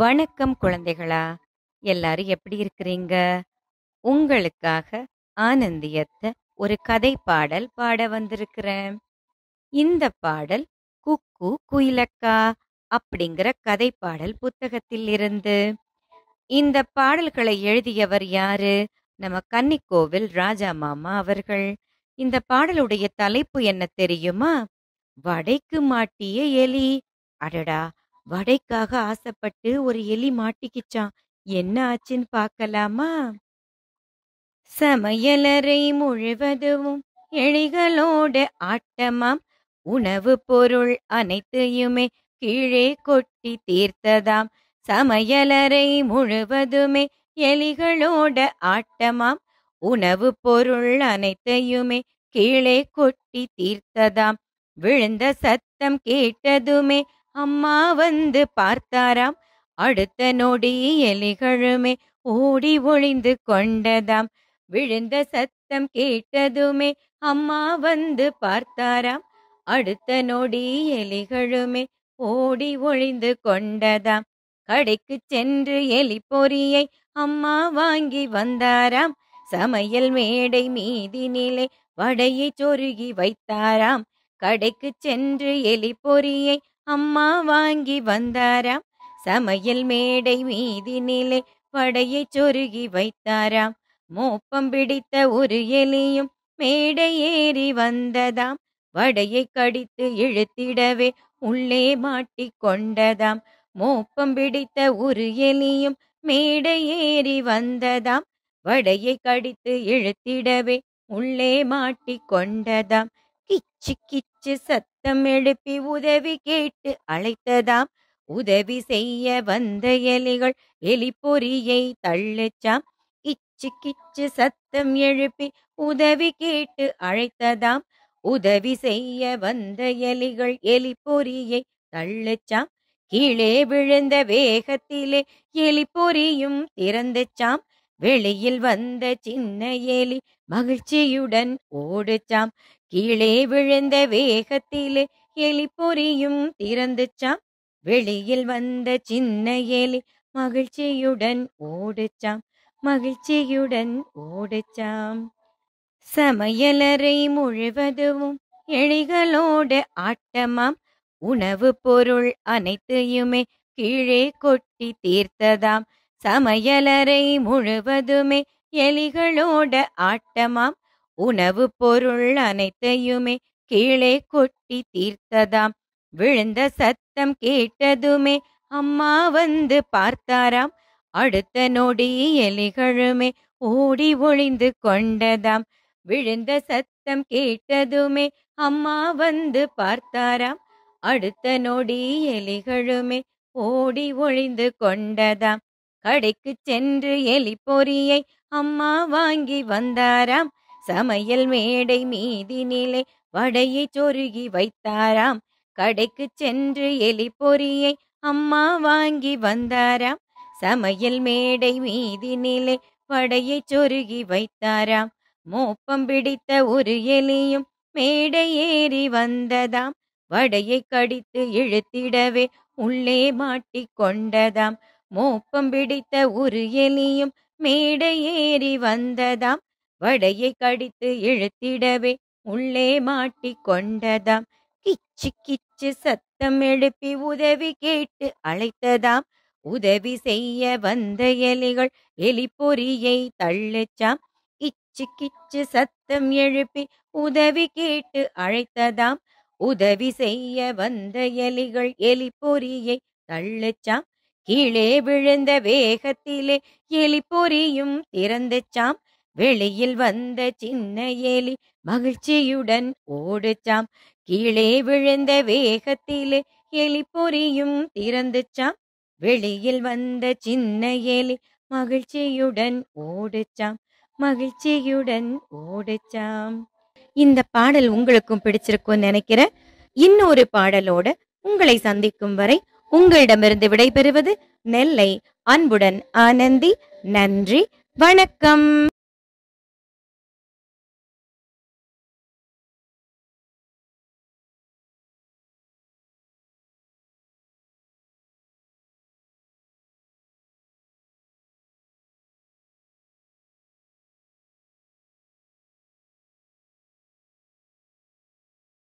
வணக்கம் குழந்தைகளா எல்லாரும் எப்படி இருக்கிறீங்க உங்களுக்காக ஆனந்தியத்த ஒரு கதை பாடல் பாட வந்திருக்கிறேன் இந்த பாடல் குக்கு குயிலக்கா அப்படிங்கிற கதை பாடல் புத்தகத்தில் இருந்து இந்த பாடல்களை எழுதியவர் யாரு நம்ம கன்னிக்கோவில் ராஜா மாமா அவர்கள் இந்த பாடலுடைய தலைப்பு என்ன தெரியுமா வடைக்கு மாட்டிய எலி அடடா வடைக்காக ஆசைப்பட்டு ஒரு எலி மாட்டிக்கிச்சான் என்ன ஆச்சுன்னு பார்க்கலாமா சமையலறை முழுவதும் எலிகளோடு ஆட்டமாம் உணவு பொருள் அனைத்தையுமே கீழே கொட்டி தீர்த்ததாம் சமையலறை முழுவதுமே எலிகளோட ஆட்டமாம் உணவு பொருள் அனைத்தையுமே கீழே கொட்டி தீர்த்ததாம் விழுந்த சத்தம் கேட்டதுமே அம்மா வந்து பார்த்தாராம் அடுத்த நொடி எலிகளுமே ஓடி ஒளிந்து கொண்டதாம் விழுந்த சத்தம் கேட்டதுமே அம்மா வந்து பார்த்தாராம் அடுத்த நொடி எலிகளுமே ஓடி ஒளிந்து கொண்டதாம் கடைக்கு சென்று எலி பொறியை அம்மா வாங்கி வந்தாராம் சமையல் மேடை மீதி நிலை வடையை சொருகி வைத்தாராம் கடைக்கு சென்று எலி பொறியை அம்மா வாங்கி வந்தாராம் சமையல் மேடை மீதி நிலை வடையை சொருகி வைத்தாராம் மோப்பம் பிடித்த ஒரு எலியும் மேடை ஏறி வந்ததாம் வடையை கடித்து இழுத்திடவே உள்ளே மாட்டி கொண்டதாம் மோப்பம் பிடித்த ஒரு எலியும் மேடை ஏறி வந்ததாம் வடையை கடித்து இழுத்திடவே உள்ளே மாட்டி கொண்டதாம் கிச்சு கிச்சு சத்தம் எழுப்பி உதவி கேட்டு அழைத்ததாம் உதவி செய்ய வந்த எலிகள் எலி பொறியை தள்ளிச்சாம் கிச்சு கிச்சு சத்தம் எழுப்பி உதவி கேட்டு அழைத்ததாம் உதவி செய்ய வந்த எலிகள் எலி பொறியை தள்ளிச்சாம் கீழே விழுந்த வேகத்திலே எலி பொறியும் திறந்துச்சாம் வெளியில் வந்த சின்ன ஏலி மகிழ்ச்சியுடன் ஓடுச்சாம் கீழே விழுந்த வேகத்திலே எலி பொறியும் திறந்துச்சாம் வெளியில் வந்த சின்ன எலி மகிழ்ச்சியுடன் ஓடுச்சாம் மகிழ்ச்சியுடன் ஓடுச்சாம் சமையலறை முழுவதும் எலிகளோடு ஆட்டமாம் உணவு பொருள் அனைத்தையுமே கீழே கொட்டி தீர்த்ததாம் சமையலறை முழுவதுமே எலிகளோட ஆட்டமாம் உணவு பொருள் அனைத்தையுமே கீழே கொட்டி தீர்த்ததாம் விழுந்த சத்தம் கேட்டதுமே அம்மா வந்து பார்த்தாராம் அடுத்த நொடி எலிகளுமே ஓடி ஒளிந்து கொண்டதாம் விழுந்த சத்தம் கேட்டதுமே அம்மா வந்து பார்த்தாராம் அடுத்த நொடி எலிகளுமே ஓடி ஒளிந்து கொண்டதாம் கடைக்கு சென்று எலி பொறியை அம்மா வாங்கி வந்தாராம் சமையல் மேடை மீதி நிலை வடையை சொருகி வைத்தாராம் கடைக்கு சென்று எலி பொறியை அம்மா வாங்கி வந்தாராம் சமையல் மேடை மீதி நிலை வடையை சொருகி வைத்தாராம் மோப்பம் பிடித்த ஒரு எலியும் மேடை ஏறி வந்ததாம் வடையை கடித்து இழுத்திடவே உள்ளே கொண்டதாம் மோப்பம் பிடித்த ஒரு எலியும் மேடை ஏறி வந்ததாம் வடையை கடித்து இழுத்திடவே உள்ளே மாட்டி கொண்டதாம் கிச்சு கிச்சு சத்தம் எழுப்பி உதவி கேட்டு அழைத்ததாம் உதவி செய்ய வந்த எலிகள் எலி பொறியை தள்ளுச்சாம் கிச்சு கிச்சு சத்தம் எழுப்பி உதவி கேட்டு அழைத்ததாம் உதவி செய்ய வந்த எலிகள் எலி பொறியை தள்ளுச்சாம் கீழே விழுந்த வேகத்திலே எலி பொறியும் திறந்துச்சாம் வெளியில் வந்த சின்ன எலி மகிழ்ச்சியுடன் ஓடுச்சாம் கீழே விழுந்த வேகத்திலே எலி பொறியும் திறந்துச்சாம் வெளியில் வந்த சின்ன எலி மகிழ்ச்சியுடன் ஓடுச்சாம் மகிழ்ச்சியுடன் ஓடுச்சாம் இந்த பாடல் உங்களுக்கும் பிடிச்சிருக்கும் நினைக்கிறேன் இன்னொரு பாடலோட உங்களை சந்திக்கும் வரை உங்களிடமிருந்து விடைபெறுவது நெல்லை அன்புடன் ஆனந்தி நன்றி வணக்கம்